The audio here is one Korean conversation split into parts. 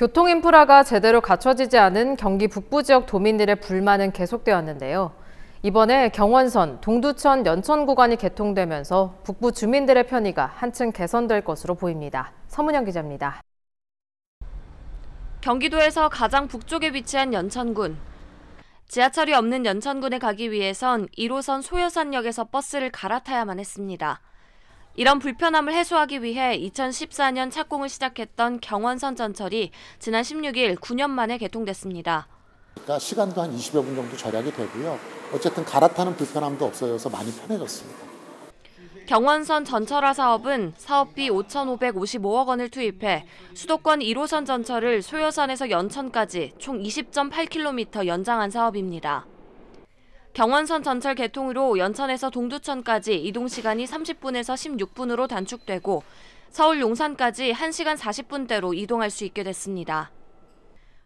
교통 인프라가 제대로 갖춰지지 않은 경기 북부 지역 도민들의 불만은 계속되었는데요. 이번에 경원선, 동두천, 연천 구간이 개통되면서 북부 주민들의 편의가 한층 개선될 것으로 보입니다. 서문영 기자입니다. 경기도에서 가장 북쪽에 위치한 연천군. 지하철이 없는 연천군에 가기 위해선 1호선 소여산역에서 버스를 갈아타야만 했습니다. 이런 불편함을 해소하기 위해 2014년 착공을 시작했던 경원선 전철이 지난 16일 9년 만에 개통됐습니다. 그러니까 시간도 한 20여 분 정도 절약이 되고요. 어쨌든 갈아타는 불편함도 없어져서 많이 편해졌습니다. 경원선 전철화 사업은 사업비 5,555억 원을 투입해 수도권 1호선 전철을 소요산에서 연천까지 총 20.8km 연장한 사업입니다. 경원선 전철 개통으로 연천에서 동두천까지 이동 시간이 30분에서 16분으로 단축되고 서울 용산까지 1시간 40분대로 이동할 수 있게 됐습니다.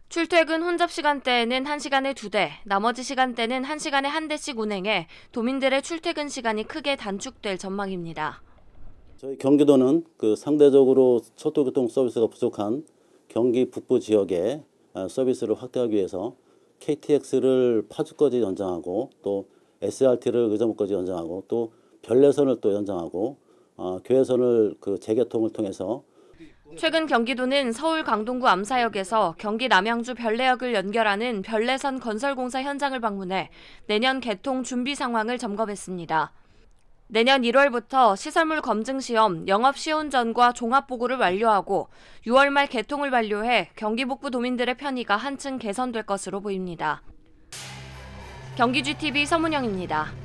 출퇴근 혼잡 시간대에는 1시간에 2대, 나머지 시간대는 1시간에 1대씩 운행해 도민들의 출퇴근 시간이 크게 단축될 전망입니다. 저희 경기도는 그 상대적으로 철도교통 서비스가 부족한 경기 북부 지역에 아, 서비스를 확대하기 위해서 KTX를 파주까지 연장하고 또 SRT를 의정부까지 연장하고 또 별내선을 또 연장하고 어, 교회선을 그 재개통을 통해서 최근 경기도는 서울 강동구 암사역에서 경기 남양주 별내역을 연결하는 별내선 건설 공사 현장을 방문해 내년 개통 준비 상황을 점검했습니다. 내년 1월부터 시설물 검증 시험, 영업 시운전과 종합 보고를 완료하고 6월 말 개통을 완료해 경기 북부 도민들의 편의가 한층 개선될 것으로 보입니다. 경기 GTV 서문영입니다.